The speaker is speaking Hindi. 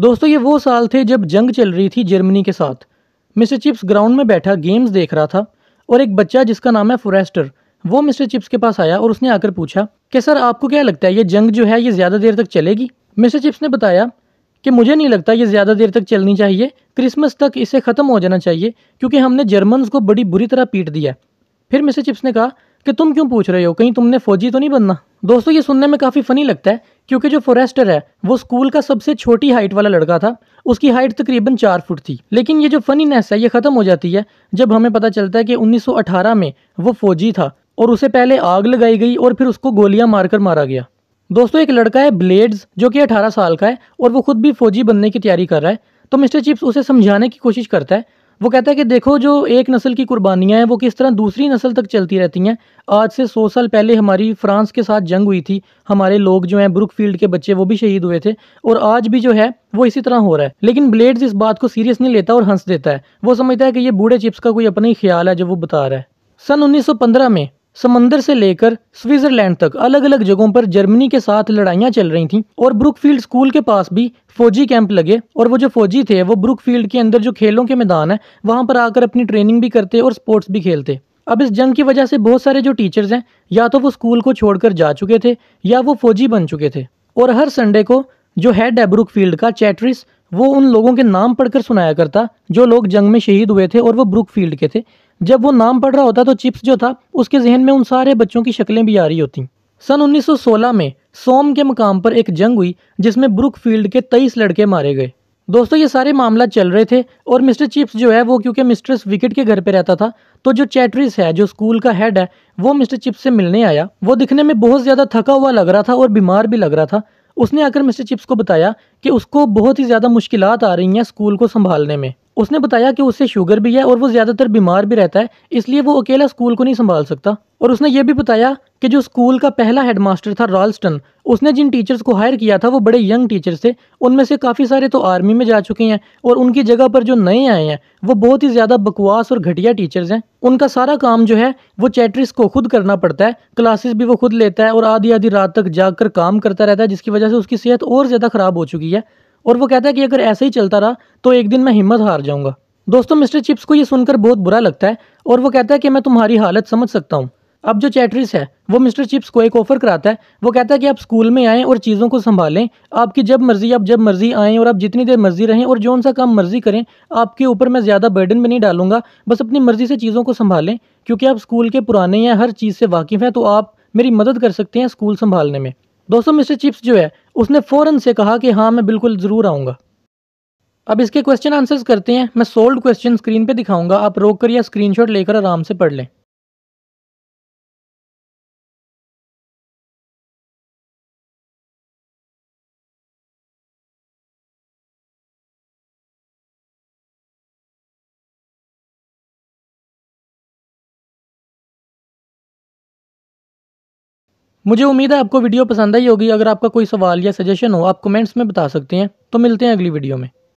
दोस्तों ये वो साल थे जब जंग चल रही थी जर्मनी के साथ मिस्टर चिप्स ग्राउंड में बैठा गेम्स देख रहा था और एक बच्चा जिसका नाम है फोरेस्टर वो मिस्टर चिप्स के पास आया और उसने आकर पूछा कि सर आपको क्या लगता है ये जंग जो है ये ज़्यादा देर तक चलेगी मिस्टर चिप्स ने बताया कि मुझे नहीं लगता ये ज़्यादा देर तक चलनी चाहिए क्रिसमस तक इसे ख़त्म हो जाना चाहिए क्योंकि हमने जर्मन्स को बड़ी बुरी तरह पीट दिया फिर मिस्टर चिप्स ने कहा कि तुम क्यों पूछ रहे हो कहीं तुमने फ़ौजी तो नहीं बनना दोस्तों ये सुनने में काफ़ी फ़नी लगता है क्योंकि जो फॉरेस्टर है वो स्कूल का सबसे छोटी हाइट वाला लड़का था उसकी हाइट तकरीबन चार फुट थी लेकिन ये जो फनीनेस है ये ख़त्म हो जाती है जब हमें पता चलता है कि 1918 में वो फौजी था और उसे पहले आग लगाई गई और फिर उसको गोलियां मारकर मारा गया दोस्तों एक लड़का है ब्लेड्स जो कि अठारह साल का है और वो खुद भी फौजी बनने की तैयारी कर रहा है तो मिस्टर चिप्स उसे समझाने की कोशिश करता है वो कहता है कि देखो जो एक नस्ल की कुर्बानियाँ हैं वो किस तरह दूसरी नस्ल तक चलती रहती हैं आज से सौ साल पहले हमारी फ्रांस के साथ जंग हुई थी हमारे लोग जो हैं ब्रुकफील्ड के बच्चे वो भी शहीद हुए थे और आज भी जो है वो इसी तरह हो रहा है लेकिन ब्लेड्स इस बात को सीरियस नहीं लेता और हंस देता है वो समझता है कि ये बूढ़े चिप्स का कोई अपना ही ख्याल है जो वो बता रहा है सन 1915 में समंदर से लेकर स्विट्जरलैंड तक अलग अलग जगहों पर जर्मनी के साथ लड़ाइयाँ चल रही थीं और ब्रुकफील्ड स्कूल के पास भी फौजी कैंप लगे और वो जो फौजी थे वो ब्रुकफील्ड के अंदर जो खेलों के मैदान है वहाँ पर आकर अपनी ट्रेनिंग भी करते और स्पोर्ट्स भी खेलते अब इस जंग की वजह से बहुत सारे जो टीचर्स हैं या तो वो स्कूल को छोड़कर जा चुके थे या वो फौजी बन चुके थे और हर संडे को जो हेड है ब्रुकफील्ड का चैटरिस वो उन लोगों के नाम पढ़कर सुनाया करता जो लोग जंग में शहीद हुए थे और वो ब्रुक फील्ड के थे जब वो नाम पढ़ रहा होता तो चिप्स जो था उसके जहन में उन सारे बच्चों की शक्लें भी आ रही होती सन 1916 में सोम के मकाम पर एक जंग हुई जिसमें ब्रुक फील्ड के तेईस लड़के मारे गए दोस्तों ये सारे मामला चल रहे थे और मिस्टर चिप्स जो है वो क्योंकि मिस्ट्रेस विकेट के घर पे रहता था तो जो चैट्रिस है जो स्कूल का हेड है वो मिस्टर चिप्स से मिलने आया वो दिखने में बहुत ज़्यादा थका हुआ लग रहा था और बीमार भी लग रहा था उसने आकर मिस्टर चिप्स को बताया कि उसको बहुत ही ज़्यादा मुश्किल आ रही हैं स्कूल को संभालने में उसने बताया कि उससे शुगर भी है और वो ज़्यादातर बीमार भी रहता है इसलिए वो अकेला स्कूल को नहीं संभाल सकता और उसने ये भी बताया कि जो स्कूल का पहला हेडमास्टर था रॉल्स्टन उसने जिन टीचर्स को हायर किया था वो बड़े यंग टीचर्स थे उनमें से काफ़ी सारे तो आर्मी में जा चुके हैं और उनकी जगह पर जो नए आए हैं वो बहुत ही ज़्यादा बकवास और घटिया टीचर्स हैं उनका सारा काम जो है वो चैटरिस को खुद करना पड़ता है क्लासेस भी वो खुद लेता है और आधी आधी रात तक जाकर काम करता रहता है जिसकी वजह से उसकी सेहत और ज़्यादा ख़राब हो चुकी है और वो कहता है कि अगर ऐसे ही चलता रहा तो एक दिन मैं हिम्मत हार जाऊँगा दोस्तों मिस्टर चिप्स को ये सुनकर बहुत बुरा लगता है और वो कहता है कि मैं तुम्हारी हालत समझ सकता हूँ अब जो चैटरिस है वो मिस्टर चिप्स को एक ऑफ़र कराता है वो कहता है कि आप स्कूल में आएँ और चीज़ों को संभालें आपकी जब मर्ज़ी आप जब मर्ज़ी आएँ और आप जितनी देर मर्ज़ी रहें और जो सा काम मर्ज़ी करें आपके ऊपर मैं ज़्यादा बर्डन भी नहीं डालूंगा बस अपनी मर्ज़ी से चीज़ों को संभालें क्योंकि आप स्कूल के पुराने हैं हर चीज़ से वाकिफ़ हैं तो आप मेरी मदद कर सकते हैं स्कूल संभालने में दोस्तों मिस्टर चिप्स जो है उसने फ़ौरन से कहा कि हाँ मैं बिल्कुल ज़रूर आऊँगा अब इसके क्वेश्चन आंसर्स करते हैं मैं सोल्ड क्वेश्चन स्क्रीन पे दिखाऊंगा आप रोक कर या स्क्रीनशॉट लेकर आराम से पढ़ लें मुझे उम्मीद है आपको वीडियो पसंद आई होगी अगर आपका कोई सवाल या सजेशन हो आप कमेंट्स में बता सकते हैं तो मिलते हैं अगली वीडियो में